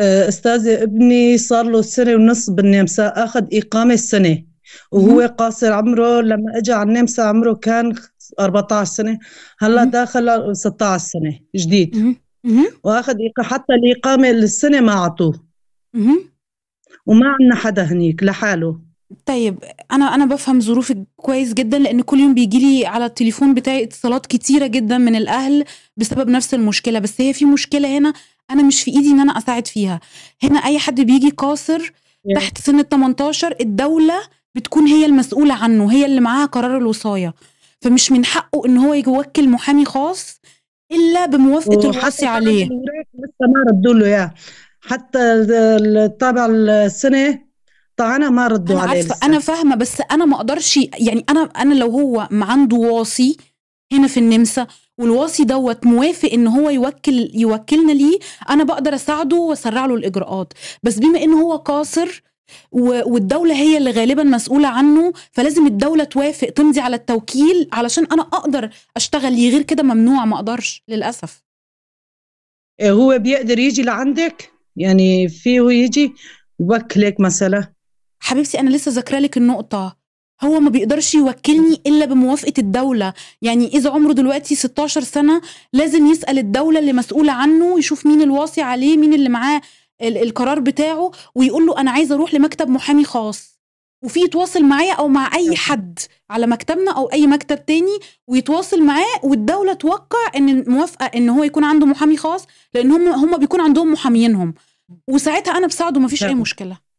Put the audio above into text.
آه، استاذ ابني صار له سنه ونص بالنمسا اخذ اقامه سنه وهو قاصر عمره لما اجى على النمسا عمره كان 14 سنه هلا داخل 16 سنه جديد واخذ حتى الاقامه للسنه ما اعطوه وما عندنا حدا هنيك لحاله طيب انا انا بفهم ظروفك كويس جدا لان كل يوم بيجي لي على التليفون بتاعي اتصالات كتيره جدا من الاهل بسبب نفس المشكله بس هي في مشكله هنا انا مش في ايدي ان انا اساعد فيها هنا اي حد بيجي قاصر تحت سن ال 18 الدوله بتكون هي المسؤوله عنه هي اللي معاها قرار الوصايه فمش من حقه ان هو يوكل محامي خاص الا بموافقه الوصي عليه لسه ما ردوا له اياه حتى الطابع السنه طعنا ما ردوا أنا عليه عارفة انا فاهمه بس انا ما اقدرش يعني انا انا لو هو ما عنده واصي هنا في النمسا والواصي دوت موافق ان هو يوكل يوكلنا ليه انا بقدر اساعده واسرع له الاجراءات بس بما ان هو قاصر والدوله هي اللي غالبا مسؤوله عنه فلازم الدوله توافق تمضي على التوكيل علشان انا اقدر اشتغل ليه غير كده ممنوع ما اقدرش للاسف إيه، هو بيقدر يجي لعندك يعني فيه يجي وكلك مثلا حبيبتي انا لسه ذاكره لك النقطه هو ما بيقدرش يوكلني الا بموافقه الدوله يعني اذا عمره دلوقتي 16 سنه لازم يسال الدوله اللي مسؤوله عنه يشوف مين الواصي عليه مين اللي معاه القرار بتاعه ويقول له انا عايز اروح لمكتب محامي خاص وفي يتواصل معايا او مع اي حد على مكتبنا او اي مكتب تاني ويتواصل معاه والدوله توقع ان الموافقه ان هو يكون عنده محامي خاص لان هم هم بيكون عندهم محاميينهم وساعتها انا بساعده ما فيش اي مشكله